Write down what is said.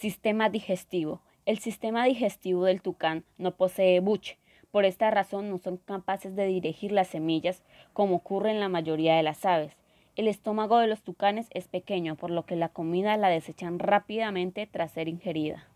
Sistema digestivo. El sistema digestivo del tucán no posee buche. Por esta razón no son capaces de dirigir las semillas como ocurre en la mayoría de las aves. El estómago de los tucanes es pequeño, por lo que la comida la desechan rápidamente tras ser ingerida.